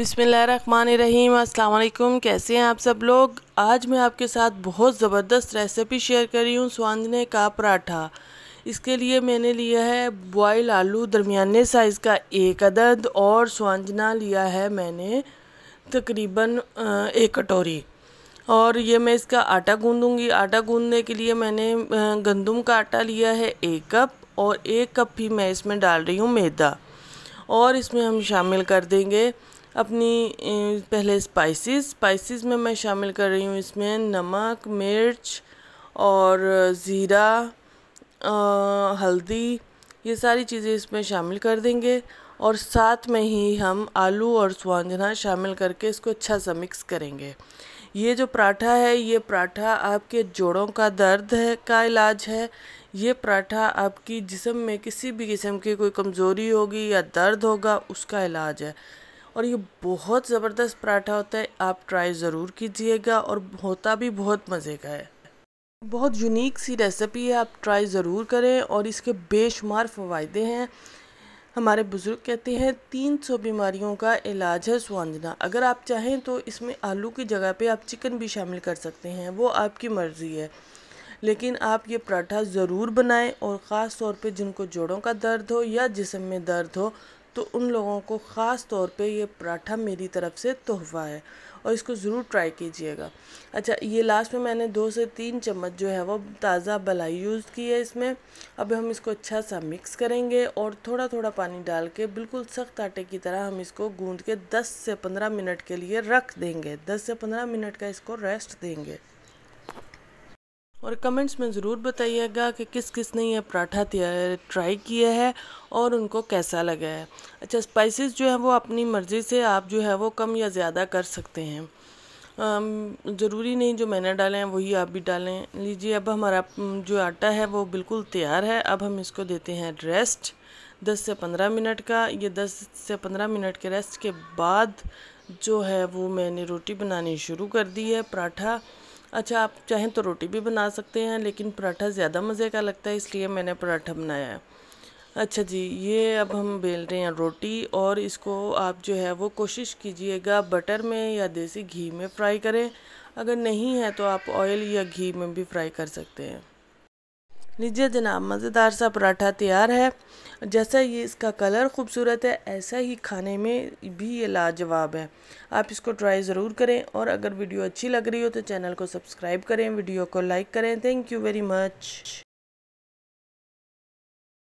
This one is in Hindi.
अस्सलाम वालेकुम कैसे हैं आप सब लोग आज मैं आपके साथ बहुत ज़बरदस्त रेसिपी शेयर कर रही हूँ सुवांजने का पराठा इसके लिए मैंने लिया है बॉयल आलू दरमियाने साइज़ का एक अदद और सुवांजना लिया है मैंने तकरीबन एक कटोरी और ये मैं इसका आटा गूँधूँगी आटा गूँधने के लिए मैंने गंदम का आटा लिया है एक कप और एक कप ही मैं इसमें डाल रही हूँ मैदा और इसमें हम शामिल कर देंगे अपनी पहले स्पाइसेस स्पाइसेस में मैं शामिल कर रही हूँ इसमें नमक मिर्च और ज़ीरा हल्दी ये सारी चीज़ें इसमें शामिल कर देंगे और साथ में ही हम आलू और स्वांजना शामिल करके इसको अच्छा सा मिक्स करेंगे ये जो पराठा है ये पराठा आपके जोड़ों का दर्द है का इलाज है ये पराठा आपकी जिसम में किसी भी किस्म की कोई कमज़ोरी होगी या दर्द होगा उसका इलाज है और ये बहुत ज़बरदस्त पराठा होता है आप ट्राई ज़रूर कीजिएगा और होता भी बहुत मज़े का है बहुत यूनिक सी रेसिपी है आप ट्राई ज़रूर करें और इसके बेशुमार फ़वादे हैं हमारे बुज़ुर्ग कहते हैं 300 बीमारियों का इलाज है सुवांजना अगर आप चाहें तो इसमें आलू की जगह पे आप चिकन भी शामिल कर सकते हैं वो आपकी मर्ज़ी है लेकिन आप ये पराठा ज़रूर बनाएं और ख़ास तौर पे जिनको जोड़ों का दर्द हो या जिसम में दर्द हो तो उन लोगों को ख़ास तौर पे ये पराठा मेरी तरफ से तोहफा है और इसको ज़रूर ट्राई कीजिएगा अच्छा ये लास्ट में मैंने दो से तीन चम्मच जो है वो ताज़ा बलाई यूज़ की है इसमें अब हम इसको अच्छा सा मिक्स करेंगे और थोड़ा थोड़ा पानी डाल के बिल्कुल सख्त आटे की तरह हम इसको गूंद के 10 से 15 मिनट के लिए रख देंगे 10 से 15 मिनट का इसको रेस्ट देंगे और कमेंट्स में ज़रूर बताइएगा कि किस किस ने यह पराठा ट्राई किया है और उनको कैसा लगा है अच्छा स्पाइसेस जो है वो अपनी मर्ज़ी से आप जो है वो कम या ज़्यादा कर सकते हैं ज़रूरी नहीं जो मैंने डाले हैं वही आप भी डालें लीजिए अब हमारा जो आटा है वो बिल्कुल तैयार है अब हम इसको देते हैं रेस्ट 10 से 15 मिनट का ये 10 से 15 मिनट के रेस्ट के बाद जो है वो मैंने रोटी बनानी शुरू कर दी है पराठा अच्छा आप चाहें तो रोटी भी बना सकते हैं लेकिन पराठा ज़्यादा मज़े का लगता है इसलिए मैंने पराठा बनाया है अच्छा जी ये अब हम बेल रहे हैं रोटी और इसको आप जो है वो कोशिश कीजिएगा बटर में या देसी घी में फ्राई करें अगर नहीं है तो आप ऑयल या घी में भी फ्राई कर सकते हैं लीजिए जनाब मज़ेदार सा पराठा तैयार है जैसा ये इसका कलर खूबसूरत है ऐसा ही खाने में भी ये लाजवाब है आप इसको ट्राई ज़रूर करें और अगर वीडियो अच्छी लग रही हो तो चैनल को सब्सक्राइब करें वीडियो को लाइक करें थैंक यू वेरी मच